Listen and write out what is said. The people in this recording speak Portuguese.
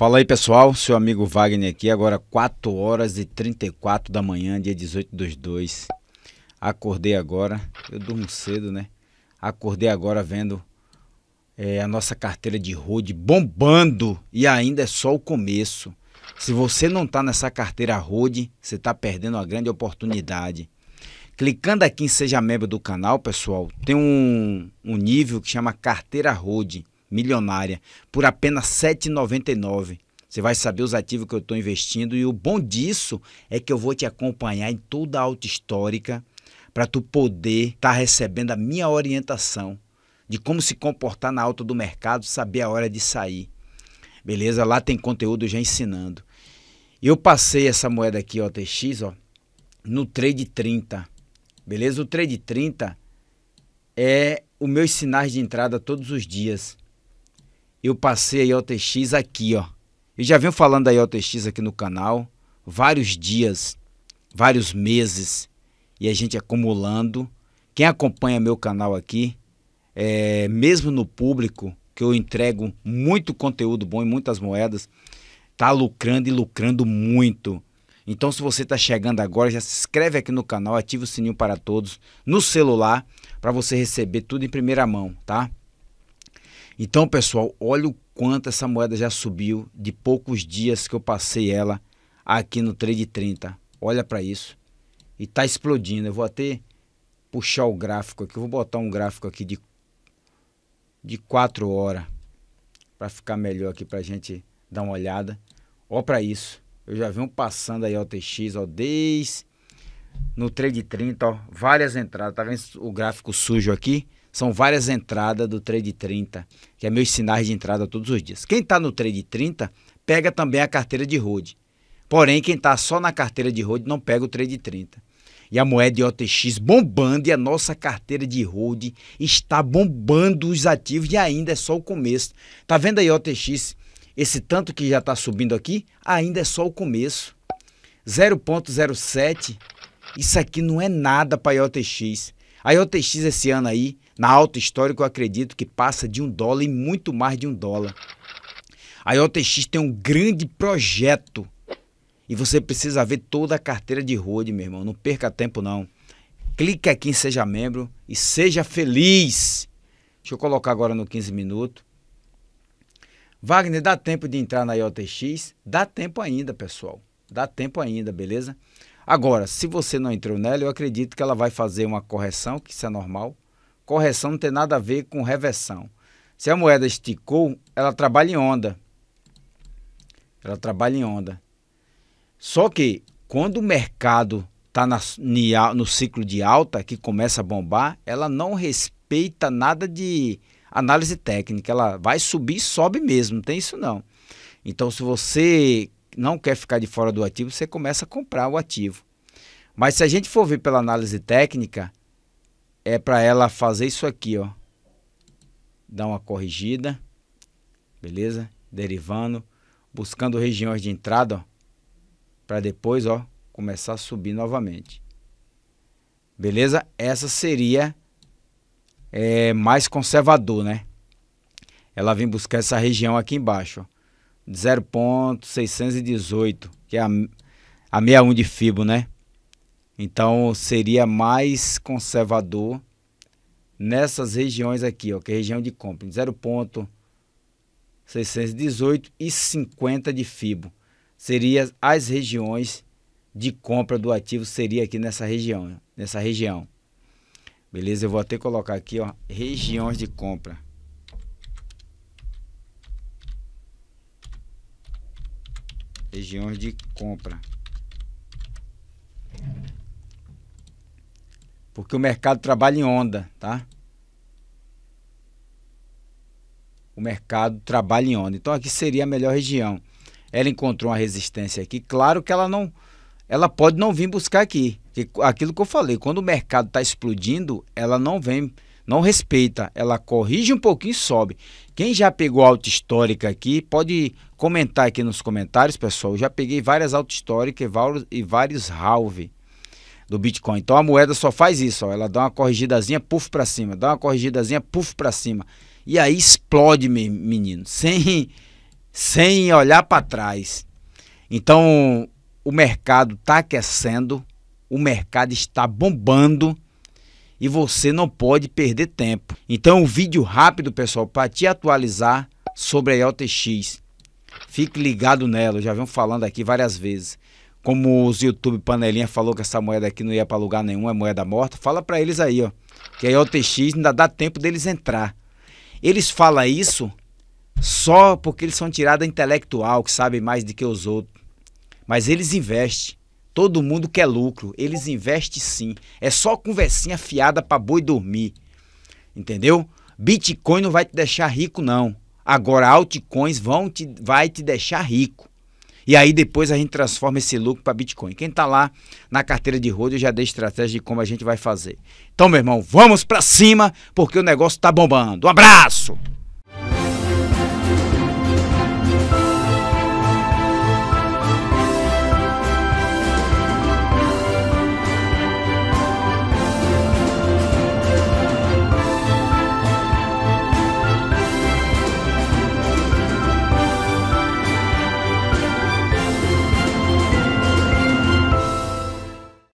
Fala aí pessoal, seu amigo Wagner aqui, agora 4 horas e 34 da manhã, dia 18 dos 2. Acordei agora, eu durmo cedo, né? Acordei agora vendo é, a nossa carteira de road bombando e ainda é só o começo. Se você não está nessa carteira road, você está perdendo uma grande oportunidade. Clicando aqui em Seja Membro do canal, pessoal, tem um, um nível que chama Carteira Road milionária por apenas R$ 7,99. Você vai saber os ativos que eu estou investindo e o bom disso é que eu vou te acompanhar em toda a alta histórica para tu poder estar tá recebendo a minha orientação de como se comportar na alta do mercado, saber a hora de sair. Beleza? Lá tem conteúdo já ensinando. Eu passei essa moeda aqui, OTX, TX, ó, no trade 30. Beleza? O trade 30 é os meus sinais de entrada todos os dias eu passei a IOTX aqui, ó. Eu já venho falando da IOTX aqui no canal vários dias, vários meses, e a gente acumulando. Quem acompanha meu canal aqui, é, mesmo no público, que eu entrego muito conteúdo bom e muitas moedas, tá lucrando e lucrando muito. Então, se você está chegando agora, já se inscreve aqui no canal, ativa o sininho para todos no celular para você receber tudo em primeira mão, tá? Então, pessoal, olha o quanto essa moeda já subiu de poucos dias que eu passei ela aqui no trade 30. Olha para isso. E tá explodindo. Eu vou até puxar o gráfico aqui. Eu vou botar um gráfico aqui de de 4 horas para ficar melhor aqui pra gente dar uma olhada. Olha para isso. Eu já vi um passando aí OTX, ó, desde no trade 30, ó, várias entradas. Tá vendo o gráfico sujo aqui? São várias entradas do trade 30, que é meus sinais de entrada todos os dias. Quem está no trade 30 pega também a carteira de hold. Porém, quem está só na carteira de hold não pega o trade 30. E a moeda IOTX bombando e a nossa carteira de hold está bombando os ativos e ainda é só o começo. Tá vendo aí otx Esse tanto que já está subindo aqui, ainda é só o começo. 0.07, isso aqui não é nada para IOTX. A JX esse ano aí, na alta histórica, eu acredito que passa de um dólar e muito mais de um dólar. A JX tem um grande projeto e você precisa ver toda a carteira de road, meu irmão. Não perca tempo, não. Clique aqui em Seja Membro e seja feliz. Deixa eu colocar agora no 15 minutos. Wagner, dá tempo de entrar na IOTX? Dá tempo ainda, pessoal. Dá tempo ainda, beleza? Agora, se você não entrou nela, eu acredito que ela vai fazer uma correção, que isso é normal. Correção não tem nada a ver com reversão. Se a moeda esticou, ela trabalha em onda. Ela trabalha em onda. Só que quando o mercado está no ciclo de alta, que começa a bombar, ela não respeita nada de análise técnica. Ela vai subir, sobe mesmo, não tem isso não. Então, se você não quer ficar de fora do ativo, você começa a comprar o ativo. Mas se a gente for ver pela análise técnica, é para ela fazer isso aqui, ó. Dar uma corrigida, beleza? Derivando, buscando regiões de entrada, ó, para depois, ó, começar a subir novamente. Beleza? Essa seria é, mais conservador, né? Ela vem buscar essa região aqui embaixo, ó. 0.618, que é a, a 61 de FIBO, né? Então seria mais conservador nessas regiões aqui, ó, que é a região de compra, 0.618 e 50 de FIBO. Seria as regiões de compra do ativo seria aqui nessa região, nessa região. Beleza? Eu vou até colocar aqui, ó, regiões de compra. regiões de compra. Porque o mercado trabalha em onda, tá? O mercado trabalha em onda. Então aqui seria a melhor região. Ela encontrou uma resistência aqui. Claro que ela não ela pode não vir buscar aqui. Aquilo que eu falei, quando o mercado está explodindo, ela não vem não respeita, ela corrige um pouquinho e sobe. Quem já pegou alta histórica aqui, pode comentar aqui nos comentários, pessoal. Eu já peguei várias alta históricas e vários halve do Bitcoin. Então a moeda só faz isso, ó. ela dá uma corrigidazinha, puff para cima, dá uma corrigidazinha, puff para cima. E aí explode, menino, sem sem olhar para trás. Então, o mercado está aquecendo, o mercado está bombando e você não pode perder tempo. Então, um vídeo rápido, pessoal, para te atualizar sobre a IOTX. Fique ligado nela, já vim falando aqui várias vezes. Como os YouTube panelinha falou que essa moeda aqui não ia para lugar nenhum, é moeda morta, fala para eles aí, ó, que a IOTX ainda dá tempo deles entrar. Eles falam isso só porque eles são tirados intelectual, que sabe mais do que os outros. Mas eles investem. Todo mundo quer lucro, eles investem sim. É só conversinha fiada para boi dormir. Entendeu? Bitcoin não vai te deixar rico não. Agora altcoins vão te vai te deixar rico. E aí depois a gente transforma esse lucro para Bitcoin. Quem tá lá na carteira de rodo já dei estratégia de como a gente vai fazer. Então, meu irmão, vamos para cima porque o negócio está bombando. Um abraço.